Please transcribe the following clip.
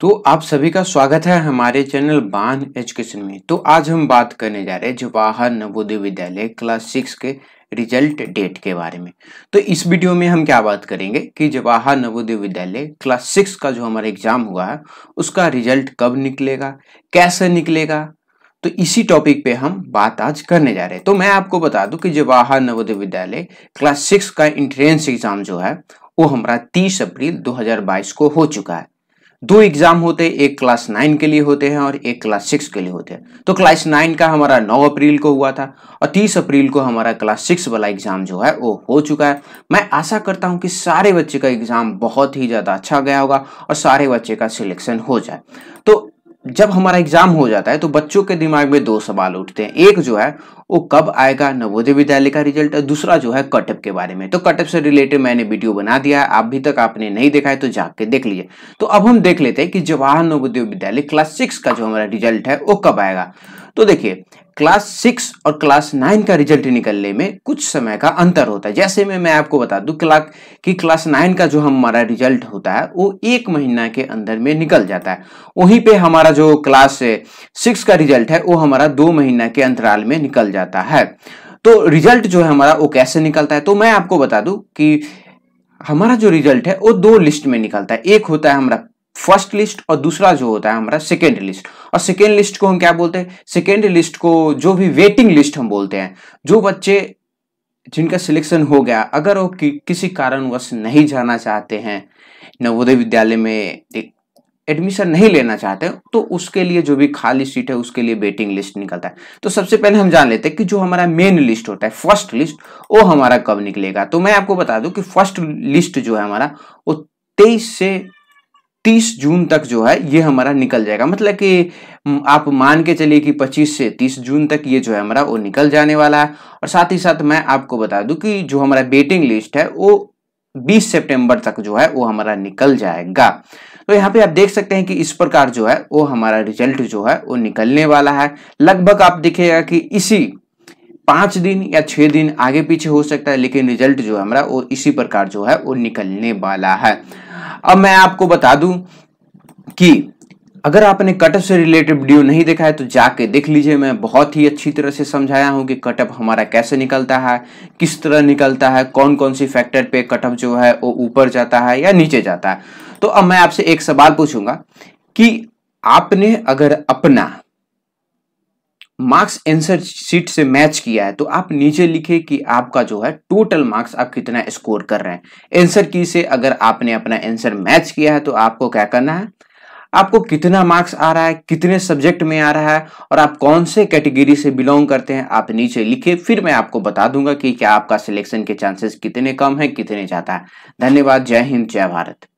तो आप सभी का स्वागत है हमारे चैनल बान एजुकेशन में तो आज हम बात करने जा रहे हैं जवाहर नवोदय विद्यालय क्लास सिक्स के रिजल्ट डेट के बारे में तो इस वीडियो में हम क्या बात करेंगे कि जवाहर नवोदय विद्यालय क्लास सिक्स का जो हमारा एग्जाम हुआ है उसका रिजल्ट कब निकलेगा कैसे निकलेगा तो इसी टॉपिक पे हम बात आज करने जा रहे हैं तो मैं आपको बता दूं कि जवाहर नवोदय विद्यालय क्लास सिक्स का इंट्रेंस एग्जाम जो है वो हमारा तीस अप्रैल 2022 को हो चुका है दो एग्जाम होते हैं एक क्लास नाइन के लिए होते हैं और एक क्लास सिक्स के लिए होते हैं तो क्लास नाइन का हमारा नौ अप्रैल को हुआ था और तीस अप्रैल को हमारा क्लास सिक्स वाला एग्जाम जो है वो हो चुका है मैं आशा करता हूं कि सारे बच्चे का एग्जाम बहुत ही ज़्यादा अच्छा गया होगा और सारे बच्चे का सिलेक्शन हो जाए तो जब हमारा एग्जाम हो जाता है तो बच्चों के दिमाग में दो सवाल उठते हैं एक जो है वो कब आएगा नवोदय विद्यालय का रिजल्ट और दूसरा जो है कटअप के बारे में तो कटअप से रिलेटेड मैंने वीडियो बना दिया है अभी तक आपने नहीं देखा है तो जाके देख लीजिए तो अब हम देख लेते हैं कि जवाहर नवोदय विद्यालय क्लास सिक्स का जो हमारा रिजल्ट है वो कब आएगा तो देखिए क्लास सिक्स और क्लास नाइन का रिजल्ट निकलने में कुछ समय का अंतर होता है जैसे में मैं आपको बता दू क्लास कि क्लास नाइन का जो हमारा रिजल्ट होता है वो एक महीना के अंदर में निकल जाता है वहीं पे हमारा जो क्लास सिक्स का रिजल्ट है वो हमारा दो महीना के अंतराल में निकल जाता है तो रिजल्ट जो है हमारा वो कैसे निकलता है तो मैं आपको बता दू कि हमारा जो रिजल्ट है वो दो लिस्ट में निकलता है एक होता है हमारा फर्स्ट लिस्ट और दूसरा जो होता है हमारा सेकेंड लिस्ट और सेकेंड लिस्ट को हम क्या बोलते हैं सेकेंड लिस्ट को जो भी वेटिंग लिस्ट हम बोलते हैं जो बच्चे जिनका सिलेक्शन हो गया अगर वो कि, किसी कारणवश नहीं जाना चाहते हैं नवोदय विद्यालय में एडमिशन नहीं लेना चाहते तो उसके लिए जो भी खाली सीट है उसके लिए वेटिंग लिस्ट निकलता है तो सबसे पहले हम जान लेते हैं कि जो हमारा मेन लिस्ट होता है फर्स्ट लिस्ट वो हमारा कब निकलेगा तो मैं आपको बता दूं कि फर्स्ट लिस्ट जो है हमारा वो तेईस से 30 जून तक जो है ये हमारा निकल जाएगा मतलब कि हम्म, आप मान के चलिए कि 25 से 30 जून तक ये जो है हमारा वो निकल जाने वाला है और साथ ही साथ मैं आपको बता दूं कि जो हमारा बेटिंग लिस्ट है वो 20 सितंबर तक जो है वो हमारा निकल जाएगा तो यहाँ पे आप देख सकते हैं कि इस प्रकार जो है वो हमारा रिजल्ट जो है वो निकलने वाला है लगभग आप देखिएगा कि इसी पांच दिन या छह दिन आगे पीछे हो सकता है लेकिन रिजल्ट जो है हमारा वो इसी प्रकार जो है वो निकलने वाला है अब मैं आपको बता दूं कि अगर आपने कटअप से रिलेटेड वीडियो नहीं देखा है तो जाके देख लीजिए मैं बहुत ही अच्छी तरह से समझाया हूँ कि कटअप हमारा कैसे निकलता है किस तरह निकलता है कौन कौन सी फैक्टर पे कटअप जो है वो ऊपर जाता है या नीचे जाता है तो अब मैं आपसे एक सवाल पूछूंगा कि आपने अगर अपना मार्क्स एंसर शीट से मैच किया है तो आप नीचे लिखे कि आपका जो है टोटल मार्क्स आप कितना स्कोर कर रहे हैं एंसर की से अगर आपने अपना एंसर मैच किया है तो आपको क्या करना है आपको कितना मार्क्स आ रहा है कितने सब्जेक्ट में आ रहा है और आप कौन से कैटेगरी से बिलोंग करते हैं आप नीचे लिखे फिर मैं आपको बता दूंगा कि क्या आपका सिलेक्शन के चांसेस कितने कम है कितने ज़्यादा है धन्यवाद जय हिंद जय भारत